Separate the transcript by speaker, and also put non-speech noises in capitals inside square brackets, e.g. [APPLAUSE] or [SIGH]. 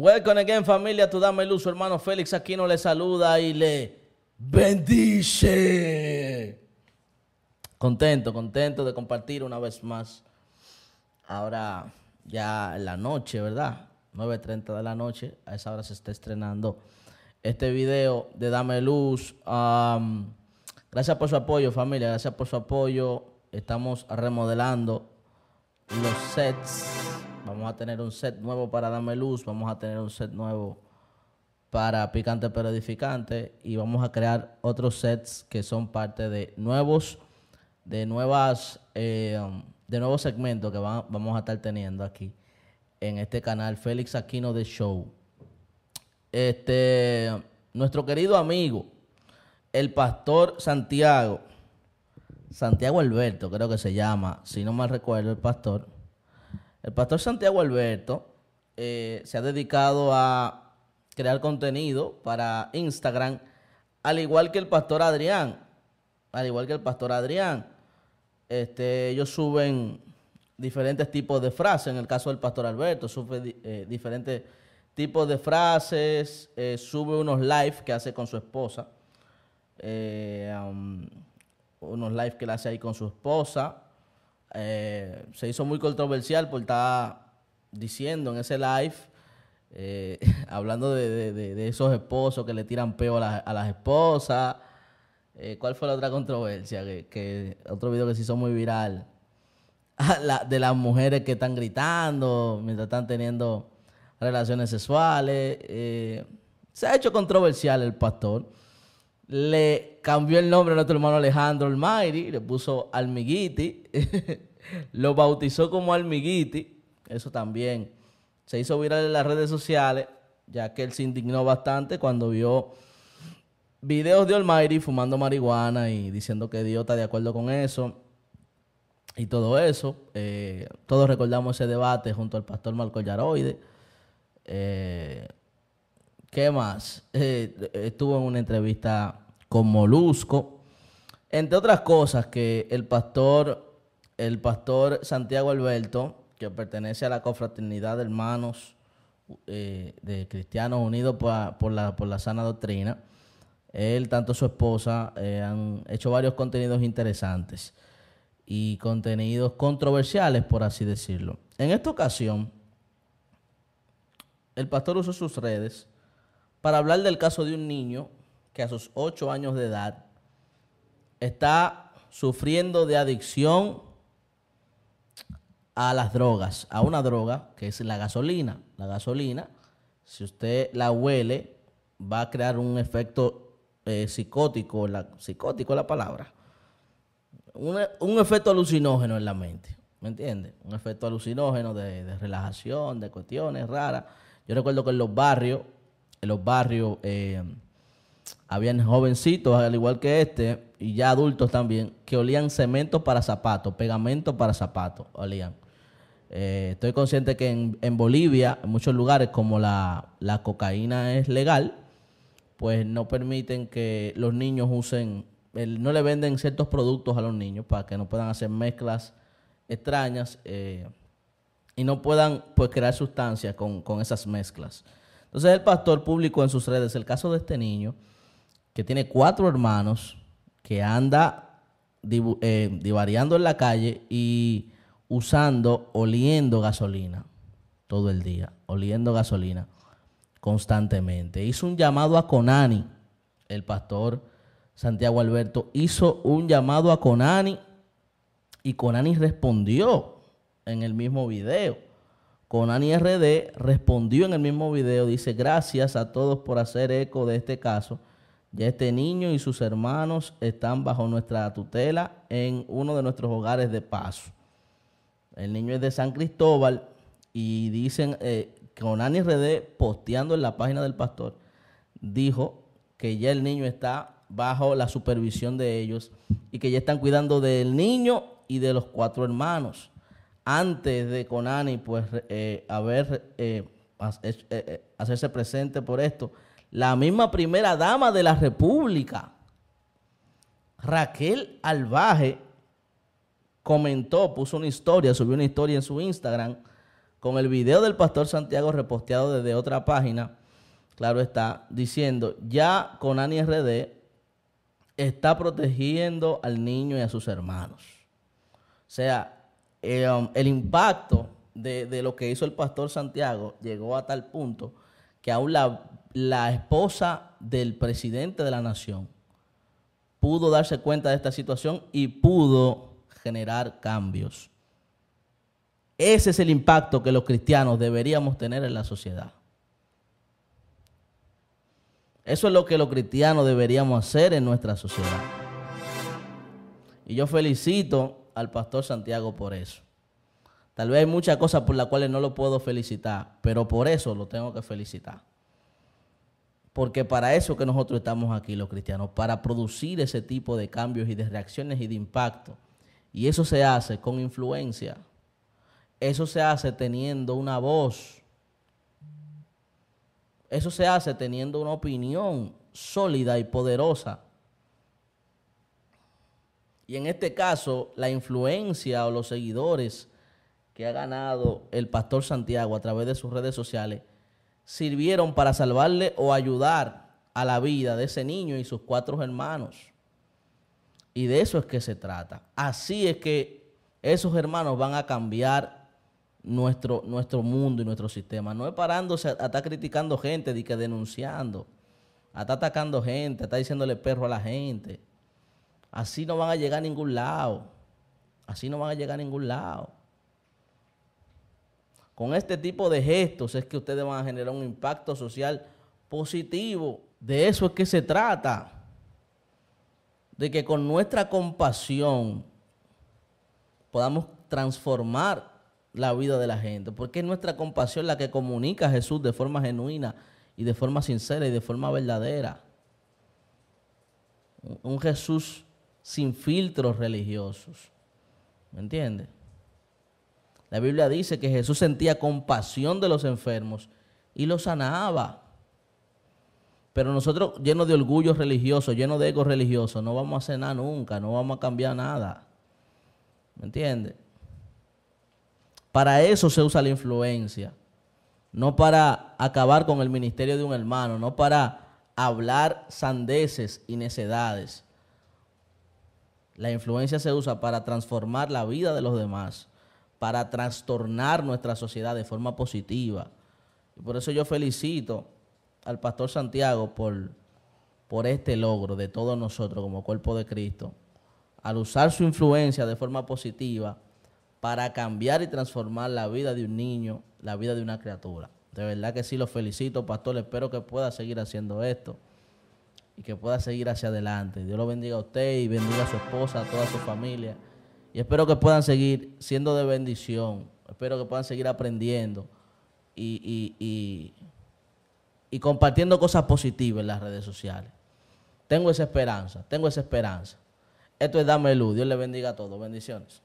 Speaker 1: Welcome again familia, tu dame luz, su hermano Félix Aquino le saluda y le bendice. Contento, contento de compartir una vez más. Ahora ya la noche, ¿verdad? 9.30 de la noche, a esa hora se está estrenando este video de Dame Luz. gracias por su apoyo familia, gracias por su apoyo. Estamos remodelando los sets Vamos a tener un set nuevo para Dame Luz, vamos a tener un set nuevo para Picante pero edificante y vamos a crear otros sets que son parte de nuevos, de nuevas, eh, um, de nuevos segmentos que vamos a estar teniendo aquí en este canal Félix Aquino de Show. Este, nuestro querido amigo, el pastor Santiago, Santiago Alberto creo que se llama, si no mal recuerdo el pastor el pastor Santiago Alberto eh, se ha dedicado a crear contenido para Instagram, al igual que el pastor Adrián. Al igual que el pastor Adrián. Este, ellos suben diferentes tipos de frases. En el caso del pastor Alberto, sube eh, diferentes tipos de frases, eh, sube unos live que hace con su esposa. Um, unos live que le hace ahí con su esposa. Eh, se hizo muy controversial porque estar diciendo en ese live, eh, [LAUGHS] hablando de, esos esposos que le tiran peo a, las esposas. Eh, ¿Cuál fue la otra controversia? Que, otro video que se hizo muy viral. [LAUGHS] Ah, de las mujeres que están gritando mientras están teniendo relaciones sexuales. se ha hecho controversial el pastor le cambió el nombre a nuestro hermano Alejandro Olmairi, le puso Almiguiti, [LAUGHS] lo bautizó como Almiguiti, eso también se hizo viral en las redes sociales, ya que él se indignó bastante cuando vio videos de Olmairi fumando marihuana y diciendo que Dios está de acuerdo con eso y todo eso. Eh, todos recordamos ese debate junto al pastor Marco Yaroide. Eh, ¿Qué más? Eh, estuvo en una entrevista con Molusco. Entre otras cosas que el pastor, el pastor Santiago Alberto, que pertenece a la Confraternidad de Hermanos eh, de Cristianos Unidos por, la, Sana Doctrina, él, tanto su esposa, eh, han hecho varios contenidos interesantes y contenidos controversiales, por así decirlo. En esta ocasión, el pastor usó sus redes para hablar del caso de un niño que a sus 8 años de edad está sufriendo de adicción a las drogas, a una droga que es la gasolina. La gasolina, si usted la huele, va a crear un efecto eh, psicótico, la, psicótico es la palabra, un, efecto alucinógeno en la mente, ¿me entiende? Un efecto alucinógeno de, de relajación, de cuestiones raras. Yo recuerdo que en los barrios en los barrios eh, habían jovencitos, al igual que este, y ya adultos también, que olían cemento para zapatos, pegamento para zapatos, olían. Eh, estoy consciente que en, Bolivia, en muchos lugares, como la, cocaína es legal, pues no permiten que los niños usen, no le venden ciertos productos a los niños para que no puedan hacer mezclas extrañas eh, y no puedan pues crear sustancias con, con esas mezclas. Entonces el pastor publicó en sus redes el caso de este niño que tiene cuatro hermanos, que anda eh, divariando en la calle y usando, oliendo gasolina todo el día, oliendo gasolina constantemente. Hizo un llamado a Conani, el pastor Santiago Alberto hizo un llamado a Conani y Conani respondió en el mismo video. Conani RD respondió en el mismo video, dice, gracias a todos por hacer eco de este caso. Ya este niño y sus hermanos están bajo nuestra tutela en uno de nuestros hogares de paso. El niño es de San Cristóbal y dicen, eh, Conani RD posteando en la página del pastor, dijo que ya el niño está bajo la supervisión de ellos y que ya están cuidando del niño y de los cuatro hermanos antes de Conani pues eh, haber eh, eh, hacerse presente por esto, la misma primera dama de la República, Raquel Albaje, comentó, puso una historia, subió una historia en su Instagram con el video del pastor Santiago reposteado desde otra página, claro está, diciendo, ya Conani RD está protegiendo al niño y a sus hermanos. O sea, eh, um, el impacto de, lo que hizo el pastor Santiago llegó a tal punto que aún la esposa del presidente de la nación pudo darse cuenta de esta situación y pudo generar cambios. Ese es el impacto que los cristianos deberíamos tener en la sociedad. Eso es lo que los cristianos deberíamos hacer en nuestra sociedad. Y yo felicito al pastor Santiago por eso. Tal vez hay muchas cosas por las cuales no lo puedo felicitar, pero por eso lo tengo que felicitar. Porque para eso que nosotros estamos aquí los cristianos, para producir ese tipo de cambios y de reacciones y de impacto. Y eso se hace con influencia. Eso se hace teniendo una voz. Eso se hace teniendo una opinión sólida y poderosa y en este caso, la influencia o los seguidores que ha ganado el pastor Santiago a través de sus redes sociales sirvieron para salvarle o ayudar a la vida de ese niño y sus cuatro hermanos. Y de eso es que se trata. Así es que esos hermanos van a cambiar nuestro, nuestro mundo y nuestro sistema. No es parándose a, estar criticando gente, de que denunciando, a estar atacando gente, a estar diciéndole perro a la gente. Así no van a llegar a ningún lado. Así no van a llegar a ningún lado. Con este tipo de gestos es que ustedes van a generar un impacto social positivo. De eso es que se trata. De que con nuestra compasión podamos transformar la vida de la gente. Porque es nuestra compasión la que comunica a Jesús de forma genuina y de forma sincera y de forma verdadera. Un Jesús sin filtros religiosos. ¿Me entiendes? La Biblia dice que Jesús sentía compasión de los enfermos y los sanaba. Pero nosotros, llenos de orgullo religioso, llenos de ego religioso, no vamos a cenar nunca, no vamos a cambiar nada. ¿Me entiendes? Para eso se usa la influencia. No para acabar con el ministerio de un hermano, no para hablar sandeces y necedades. La influencia se usa para transformar la vida de los demás, para trastornar nuestra sociedad de forma positiva. Y por eso yo felicito al pastor Santiago por, por este logro de todos nosotros como cuerpo de Cristo, al usar su influencia de forma positiva para cambiar y transformar la vida de un niño, la vida de una criatura. De verdad que sí, lo felicito, pastor. Espero que pueda seguir haciendo esto y que pueda seguir hacia adelante. Dios lo bendiga a usted y bendiga a su esposa, a toda su familia. Y espero que puedan seguir siendo de bendición. Espero que puedan seguir aprendiendo y, y compartiendo cosas positivas en las redes sociales. Tengo esa esperanza, tengo esa esperanza. Esto es Dame Luz. Dios le bendiga a todos. Bendiciones.